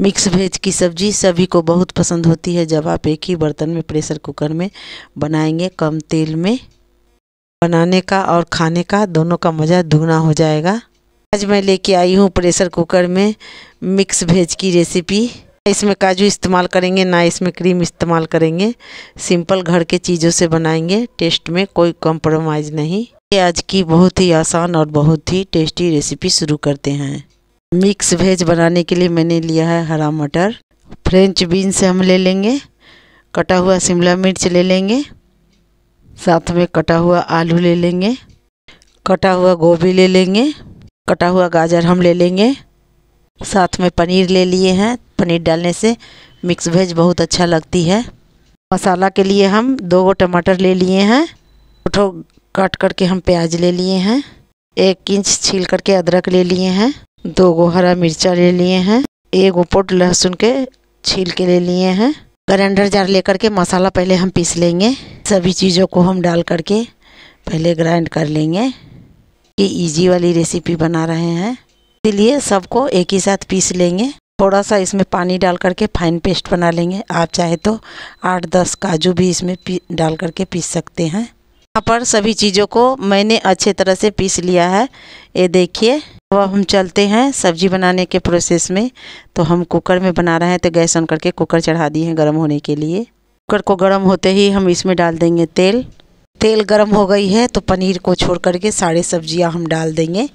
Mix veg की सब्ज़ी सभी को बहुत पसंद होती है जब आप एक ही बर्तन में प्रेशर कुकर में बनाएंगे कम तेल में बनाने का और खाने का दोनों का मज़ा दुगना हो जाएगा आज मैं लेके आई हूँ प्रेशर कुकर में मिक्स वेज की रेसिपी इसमें काजू इस्तेमाल करेंगे ना इसमें क्रीम इस्तेमाल करेंगे सिंपल घर के चीज़ों से बनाएंगे टेस्ट में कोई कॉम्प्रोमाइज़ नहीं ये आज की बहुत ही आसान और बहुत ही टेस्टी रेसिपी शुरू करते हैं मिक्स वेज बनाने के लिए मैंने लिया है हरा मटर फ्रेंच बीन्स हम ले लेंगे कटा हुआ शिमला मिर्च ले लेंगे साथ में कटा हुआ आलू ले लेंगे कटा हुआ गोभी ले लेंगे कटा हुआ गाजर हम ले लेंगे साथ में पनीर ले लिए हैं पनीर डालने से मिक्स वेज बहुत अच्छा लगती है मसाला के लिए हम दो गो टमाटर ले लिए हैं उठो काट करके हम प्याज ले लिए हैं एक इंच छील करके अदरक ले लिए हैं दो गो हरा मिर्चा ले लिए हैं एक पोट लहसुन के छील के ले लिए हैं ग्राइंडर जार लेकर के मसाला पहले हम पीस लेंगे सभी चीज़ों को हम डाल करके पहले ग्राइंड कर लेंगे कि इजी वाली रेसिपी बना रहे हैं इसलिए सबको एक ही साथ पीस लेंगे थोड़ा सा इसमें पानी डाल करके फाइन पेस्ट बना लेंगे आप चाहे तो आठ दस काजू भी इसमें डाल करके पीस सकते हैं यहाँ पर सभी चीज़ों को मैंने अच्छे तरह से पीस लिया है ये देखिए अब हम चलते हैं सब्जी बनाने के प्रोसेस में तो हम कुकर में बना रहे हैं तो गैस ऑन करके कुकर चढ़ा दिए हैं गर्म होने के लिए कुकर को गर्म होते ही हम इसमें डाल देंगे तेल तेल गर्म हो गई है तो पनीर को छोड़ करके सारे सब्जियां हम डाल देंगे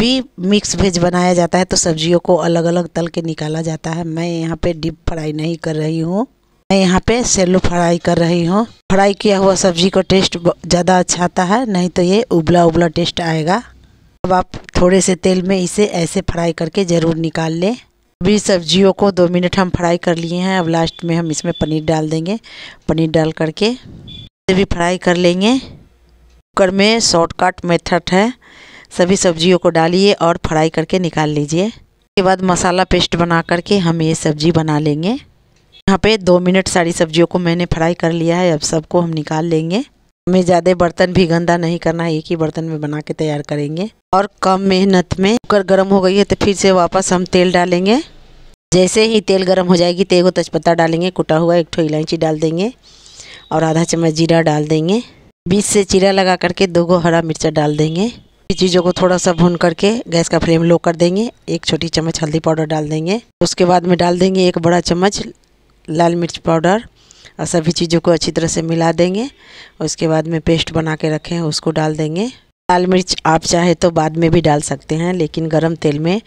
भी मिक्स वेज बनाया जाता है तो सब्जियों को अलग अलग तल के निकाला जाता है मैं यहाँ पर डिप फ्राई नहीं कर रही हूँ मैं यहाँ पर सेलो फ्राई कर रही हूँ फ्राई किया हुआ सब्जी का टेस्ट ज़्यादा अच्छा आता है नहीं तो ये उबला उबला टेस्ट आएगा अब आप थोड़े से तेल में इसे ऐसे फ्राई करके ज़रूर निकाल लें अभी सब्जियों को दो मिनट हम फ्राई कर लिए हैं अब लास्ट में हम इसमें पनीर डाल देंगे पनीर डाल करके इसे भी फ्राई कर लेंगे कुकर में शॉर्टकट मेथड है सभी सब्जियों को डालिए और फ्राई करके निकाल लीजिए उसके बाद मसाला पेस्ट बना करके हम ये सब्ज़ी बना लेंगे यहाँ पे दो मिनट सारी सब्जियों को मैंने फ्राई कर लिया है अब सबको हम निकाल लेंगे में ज़्यादा बर्तन भी गंदा नहीं करना है एक ही बर्तन में बना के तैयार करेंगे और कम मेहनत में कुकर गर्म हो गई है तो फिर से वापस हम तेल डालेंगे जैसे ही तेल गर्म हो जाएगी तो एक तेजपत्ता डालेंगे कुटा हुआ एक ठो इलायची डाल देंगे और आधा चम्मच जीरा डाल देंगे बीच से चीरा लगा करके दो गो हरा मिर्चा डाल देंगे चीज़ों को थोड़ा सा भून करके गैस का फ्लेम लो कर देंगे एक छोटी चम्मच हल्दी पाउडर डाल देंगे उसके बाद में डाल देंगे एक बड़ा चम्मच लाल मिर्च पाउडर और सभी चीज़ों को अच्छी तरह से मिला देंगे उसके बाद में पेस्ट बना के रखे हैं उसको डाल देंगे लाल मिर्च आप चाहे तो बाद में भी डाल सकते हैं लेकिन गरम तेल में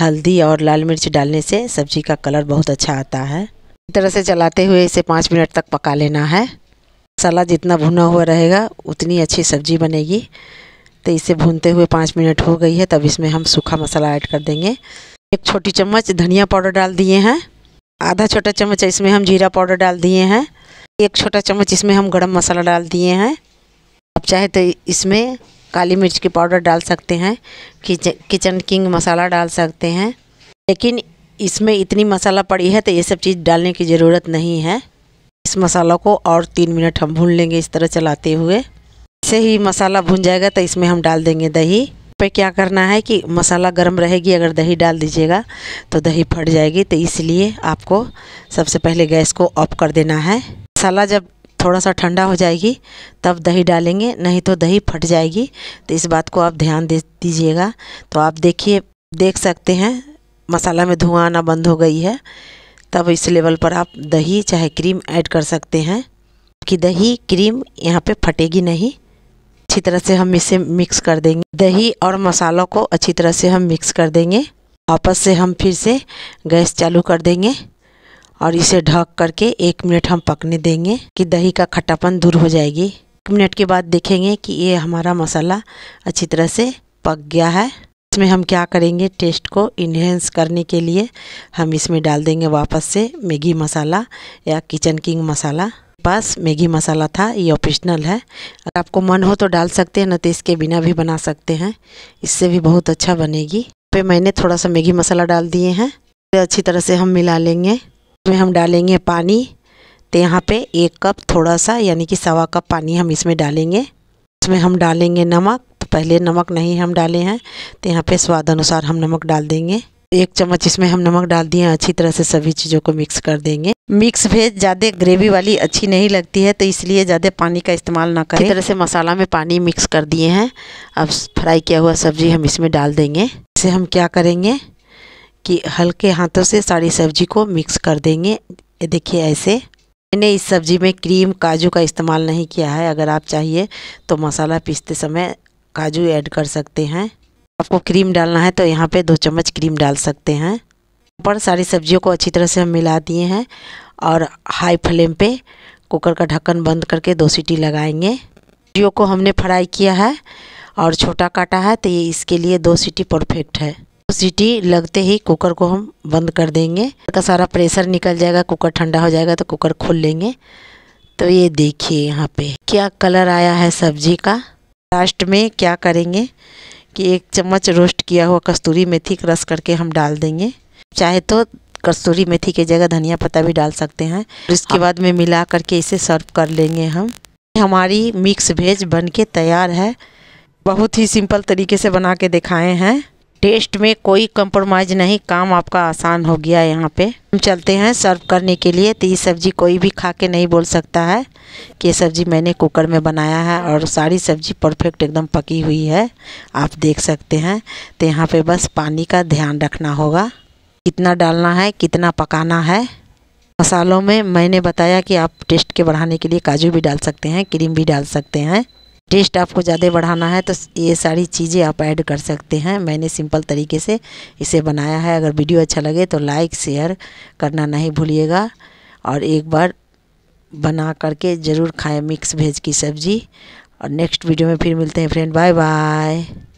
हल्दी और लाल मिर्च डालने से सब्जी का कलर बहुत अच्छा आता है इस तरह से चलाते हुए इसे पाँच मिनट तक पका लेना है मसाला जितना भुना हुआ रहेगा उतनी अच्छी सब्जी बनेगी तो इसे भूनते हुए पाँच मिनट हो गई है तब इसमें हम सूखा मसाला ऐड कर देंगे एक छोटी चम्मच धनिया पाउडर डाल दिए हैं आधा छोटा चम्मच इसमें हम जीरा पाउडर डाल दिए हैं एक छोटा चम्मच इसमें हम गरम मसाला डाल दिए हैं आप चाहे तो इसमें काली मिर्च की पाउडर डाल सकते हैं किचन किंग मसाला डाल सकते हैं लेकिन इसमें इतनी मसाला पड़ी है तो ये सब चीज़ डालने की ज़रूरत नहीं है इस मसाला को और तीन मिनट हम भून लेंगे इस तरह चलाते हुए ऐसे ही मसाला भून जाएगा तो इसमें हम डाल देंगे दही पे क्या करना है कि मसाला गर्म रहेगी अगर दही डाल दीजिएगा तो दही फट जाएगी तो इसलिए आपको सबसे पहले गैस को ऑफ कर देना है मसाला जब थोड़ा सा ठंडा हो जाएगी तब दही डालेंगे नहीं तो दही फट जाएगी तो इस बात को आप ध्यान दे दीजिएगा तो आप देखिए देख सकते हैं मसाला में धुआं आना बंद हो गई है तब इस लेवल पर आप दही चाहे क्रीम ऐड कर सकते हैं कि दही क्रीम यहाँ पे फटेगी नहीं अच्छी तरह से हम इसे मिक्स कर देंगे दही और मसालों को अच्छी तरह से हम मिक्स कर देंगे आपस से हम फिर से गैस चालू कर देंगे और इसे ढक करके एक मिनट हम पकने देंगे कि दही का खट्टापन दूर हो जाएगी एक मिनट के बाद देखेंगे कि ये हमारा मसाला अच्छी तरह से पक गया है इसमें हम क्या करेंगे टेस्ट को इन्हेंस करने के लिए हम इसमें डाल देंगे वापस से मैगी मसाला या किचन किंग मसाला पास मैगी मसाला था ये ऑप्शनल है अगर आपको मन हो तो डाल सकते हैं न तो इसके बिना भी बना सकते हैं इससे भी बहुत अच्छा बनेगी पे मैंने थोड़ा सा मैगी मसाला डाल दिए हैं अच्छी तरह से हम मिला लेंगे इसमें हम डालेंगे पानी तो यहाँ पे एक कप थोड़ा सा यानी कि सवा कप पानी हम इसमें डालेंगे इसमें हम डालेंगे नमक तो पहले नमक नहीं हम डाले हैं तो यहाँ पे स्वाद अनुसार हम नमक डाल देंगे एक चम्मच इसमें हम नमक डाल दिए अच्छी तरह से सभी चीज़ों को मिक्स कर देंगे मिक्स भेज ज़्यादा ग्रेवी वाली अच्छी नहीं लगती है तो इसलिए ज़्यादा पानी का इस्तेमाल ना करें तरह से मसाला में पानी मिक्स कर दिए हैं अब फ्राई किया हुआ सब्ज़ी हम इसमें डाल देंगे इसे हम क्या करेंगे कि हल्के हाथों से सारी सब्जी को मिक्स कर देंगे देखिए ऐसे मैंने इस सब्जी में क्रीम काजू का इस्तेमाल नहीं किया है अगर आप चाहिए तो मसाला पीसते समय काजू ऐड कर सकते हैं आपको क्रीम डालना है तो यहाँ पे दो चम्मच क्रीम डाल सकते हैं ऊपर सारी सब्जियों को अच्छी तरह से हम मिला दिए हैं और हाई फ्लेम पे कुकर का ढक्कन बंद करके दो सीटी लगाएंगे सब्जियों को हमने फ्राई किया है और छोटा काटा है तो ये इसके लिए दो सीटी परफेक्ट है सीटी लगते ही कुकर को हम बंद कर देंगे का सारा प्रेशर निकल जाएगा कुकर ठंडा हो जाएगा तो कुकर खोल लेंगे तो ये देखिए यहाँ पे क्या कलर आया है सब्जी का लास्ट में क्या करेंगे कि एक चम्मच रोस्ट किया हुआ कस्तूरी मेथी क्रस करके हम डाल देंगे चाहे तो कस्तूरी मेथी की जगह धनिया पत्ता भी डाल सकते हैं इसके हाँ। बाद में मिला करके इसे सर्व कर लेंगे हम हमारी मिक्स वेज बन के तैयार है बहुत ही सिंपल तरीके से बना के दिखाए हैं टेस्ट में कोई कंप्रोमाइज़ नहीं काम आपका आसान हो गया है यहाँ पे हम चलते हैं सर्व करने के लिए तो ये सब्ज़ी कोई भी खा के नहीं बोल सकता है कि ये सब्ज़ी मैंने कुकर में बनाया है और सारी सब्ज़ी परफेक्ट एकदम पकी हुई है आप देख सकते हैं तो यहाँ पे बस पानी का ध्यान रखना होगा कितना डालना है कितना पकाना है मसालों में मैंने बताया कि आप टेस्ट के बढ़ाने के लिए काजू भी डाल सकते हैं क्रीम भी डाल सकते हैं टेस्ट आपको ज़्यादा बढ़ाना है तो ये सारी चीज़ें आप ऐड कर सकते हैं मैंने सिंपल तरीके से इसे बनाया है अगर वीडियो अच्छा लगे तो लाइक शेयर करना नहीं भूलिएगा और एक बार बना करके ज़रूर खाएं मिक्स भेज की सब्ज़ी और नेक्स्ट वीडियो में फिर मिलते हैं फ्रेंड बाय बाय